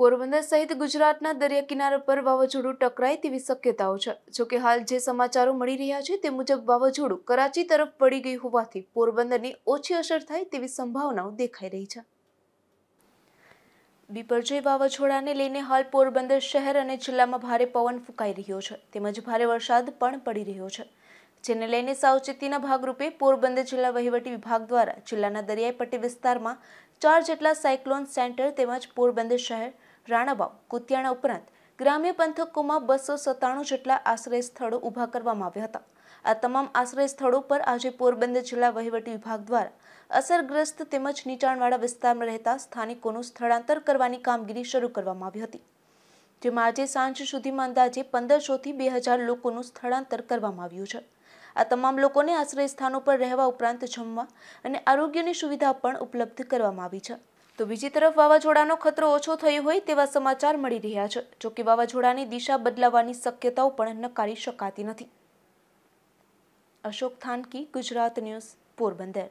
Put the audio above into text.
પોરબંદર સહિત ગુજરાતના દરિયા કિનારા પર વાવાઝોડું ટકરાય તેવી શક્યતાઓ છે જોકે હાલ જે સમાચારો મળી રહ્યા છે તે મુજબ વાવાઝોડું કરાચી તરફ પડી ગઈ હોવાથી પોરબંદરની ઓછી અસર થાય તેવી સંભાવનાઓ દેખાઈ રહી છે બીપરજોય વાવાઝોડાને લઈને હાલ પોરબંદર શહેર અને જિલ્લામાં ભારે પવન ફૂંકાઈ રહ્યો છે તેમજ ભારે વરસાદ પણ પડી રહ્યો છે જેને લઈને સાવચેતીના ભાગરૂપે પોરબંદર જિલ્લા વહીવટી વિભાગ દ્વારા જિલ્લાના દરિયાઈ પટ્ટી વિસ્તારમાં ચાર જેટલા સાયક્લોન સેન્ટર તેમજ પોરબંદર શહેર રાણાબાવ કુતિયાણા ઉપરાંત ગ્રામ્ય પંથકોમાં બસો સત્તાણું જેટલા આશ્રય સ્થળો ઊભા કરવામાં આવ્યા હતા આ તમામ આશ્રય સ્થળો પર આજે પોરબંદર જિલ્લા વહીવટી વિભાગ દ્વારા અસરગ્રસ્ત તેમજ નીચાણવાળા વિસ્તારમાં રહેતા સ્થાનિકોનું સ્થળાંતર કરવાની કામગીરી શરૂ કરવામાં આવી હતી જેમાં આજે સાંજ સુધીમાં અંદાજે પંદરસોથી બે હજાર લોકોનું સ્થળાંતર કરવામાં આવ્યું છે આ તમામ લોકોને આશ્રય સ્થાનો પર રહેવા ઉપરાંત જમવા અને આરોગ્યની સુવિધા પણ ઉપલબ્ધ કરવામાં આવી છે તો બીજી તરફ વાવાઝોડાનો ખતરો ઓછો થયો હોય તેવા સમાચાર મળી રહ્યા છે જોકે વાવાઝોડાની દિશા બદલાવાની શક્યતાઓ પણ નકારી શકાતી નથી અશોક થાનકી ગુજરાત ન્યૂઝ પોરબંદર